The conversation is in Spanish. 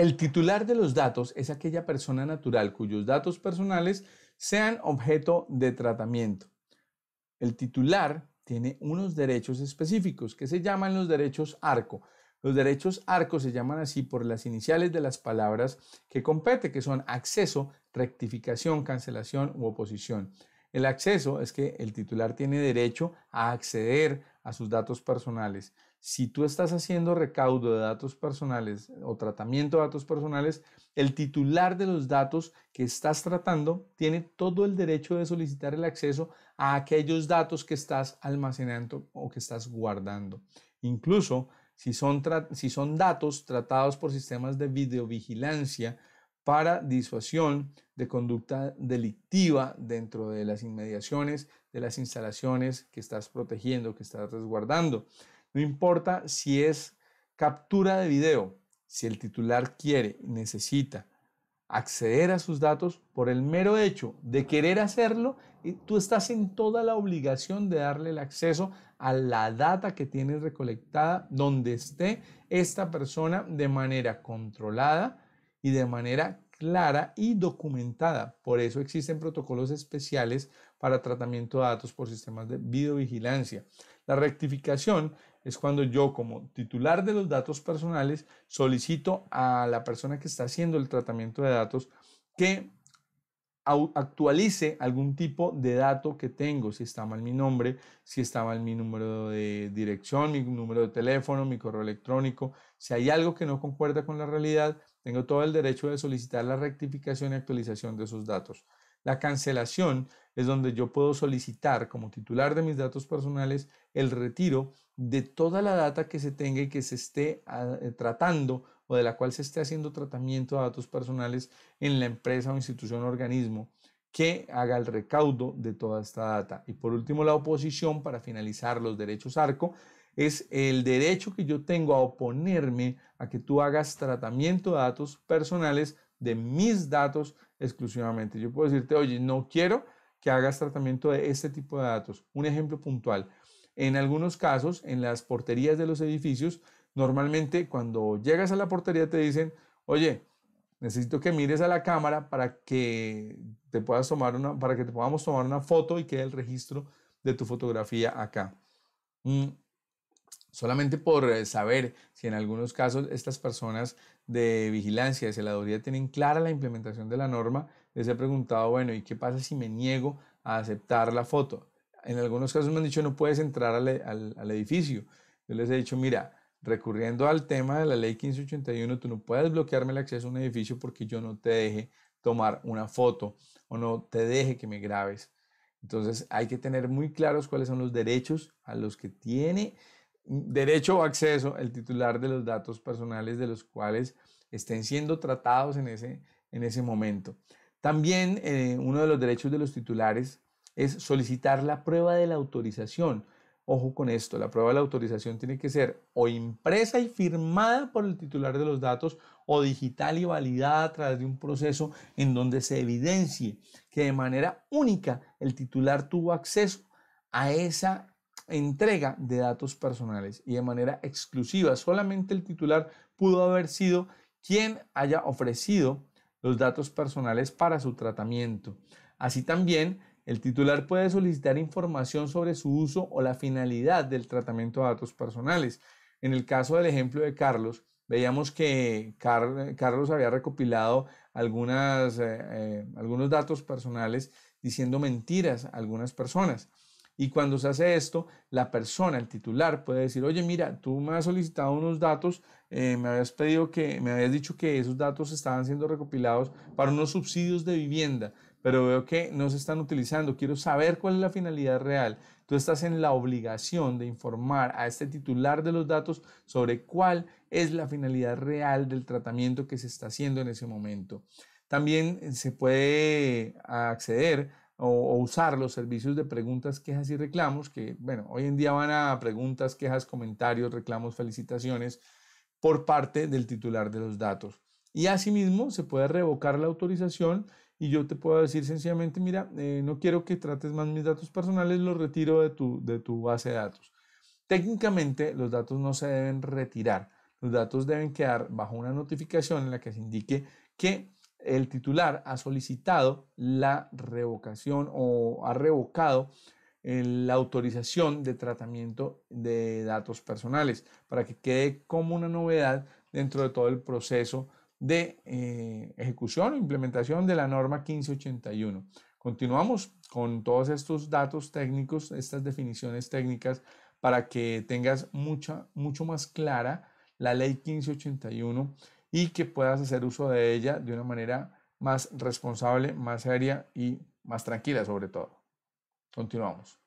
El titular de los datos es aquella persona natural cuyos datos personales sean objeto de tratamiento. El titular tiene unos derechos específicos que se llaman los derechos arco. Los derechos arco se llaman así por las iniciales de las palabras que compete, que son acceso, rectificación, cancelación u oposición. El acceso es que el titular tiene derecho a acceder a sus datos personales si tú estás haciendo recaudo de datos personales eh, o tratamiento de datos personales, el titular de los datos que estás tratando tiene todo el derecho de solicitar el acceso a aquellos datos que estás almacenando o que estás guardando. Incluso si son, si son datos tratados por sistemas de videovigilancia para disuasión de conducta delictiva dentro de las inmediaciones de las instalaciones que estás protegiendo, que estás resguardando. No importa si es captura de video, si el titular quiere necesita acceder a sus datos por el mero hecho de querer hacerlo, eh, tú estás en toda la obligación de darle el acceso a la data que tienes recolectada donde esté esta persona de manera controlada y de manera clara y documentada. Por eso existen protocolos especiales para tratamiento de datos por sistemas de videovigilancia. La rectificación es cuando yo como titular de los datos personales solicito a la persona que está haciendo el tratamiento de datos que actualice algún tipo de dato que tengo, si está mal mi nombre, si está mal mi número de dirección, mi número de teléfono, mi correo electrónico, si hay algo que no concuerda con la realidad, tengo todo el derecho de solicitar la rectificación y actualización de esos datos. La cancelación es donde yo puedo solicitar como titular de mis datos personales el retiro de toda la data que se tenga y que se esté ah, eh, tratando o de la cual se esté haciendo tratamiento de datos personales en la empresa o institución o organismo que haga el recaudo de toda esta data. Y por último, la oposición, para finalizar los derechos ARCO, es el derecho que yo tengo a oponerme a que tú hagas tratamiento de datos personales de mis datos exclusivamente. Yo puedo decirte, oye, no quiero que hagas tratamiento de este tipo de datos. Un ejemplo puntual. En algunos casos, en las porterías de los edificios, Normalmente cuando llegas a la portería te dicen, oye, necesito que mires a la cámara para que te puedas tomar una, para que te podamos tomar una foto y quede el registro de tu fotografía acá. Mm, solamente por eh, saber si en algunos casos estas personas de vigilancia, de celaduría, tienen clara la implementación de la norma, les he preguntado, bueno, ¿y qué pasa si me niego a aceptar la foto? En algunos casos me han dicho, no puedes entrar al edificio. Yo les he dicho, mira, recurriendo al tema de la ley 1581, tú no puedes bloquearme el acceso a un edificio porque yo no te deje tomar una foto o no te deje que me grabes. Entonces hay que tener muy claros cuáles son los derechos a los que tiene mm, derecho o acceso el titular de los datos personales de los cuales estén siendo tratados en ese, en ese momento. También eh, uno de los derechos de los titulares es solicitar la prueba de la autorización. Ojo con esto, la prueba de la autorización tiene que ser o impresa y firmada por el titular de los datos o digital y validada a través de un proceso en donde se evidencie que de manera única el titular tuvo acceso a esa entrega de datos personales y de manera exclusiva. Solamente el titular pudo haber sido quien haya ofrecido los datos personales para su tratamiento. Así también el titular puede solicitar información sobre su uso o la finalidad del tratamiento de datos personales. En el caso del ejemplo de Carlos, veíamos que Carlos había recopilado eh, eh, algunos datos personales diciendo mentiras a algunas personas. Y cuando se hace esto, la persona, el titular, puede decir, oye, mira, tú me has solicitado unos datos, eh, me habías pedido que, me habías dicho que esos datos estaban siendo recopilados para unos subsidios de vivienda pero veo que no se están utilizando. Quiero saber cuál es la finalidad real. Tú estás en la obligación de informar a este titular de los datos sobre cuál es la finalidad real del tratamiento que se está haciendo en ese momento. También eh, se puede ah, acceder o, usar los servicios de preguntas, quejas y reclamos, que bueno, hoy en día van a preguntas, quejas, comentarios, reclamos, felicitaciones por parte del titular de los datos. Y asimismo se puede revocar la autorización y yo te puedo decir sencillamente, mira, eh, no quiero que trates más mis datos personales, los retiro de tu, de tu base de datos. Técnicamente los datos no se deben retirar, los datos deben quedar bajo una notificación en la que se indique que el titular ha solicitado la revocación o ha revocado eh, la autorización de tratamiento de datos personales para que quede como una novedad dentro de todo el proceso de eh, ejecución e implementación de la norma 1581. Continuamos con todos estos datos técnicos, estas definiciones técnicas, para que tengas mucha, mucho más clara la ley 1581 y que puedas hacer uso de ella de una manera más responsable, más seria y más tranquila sobre todo. Continuamos.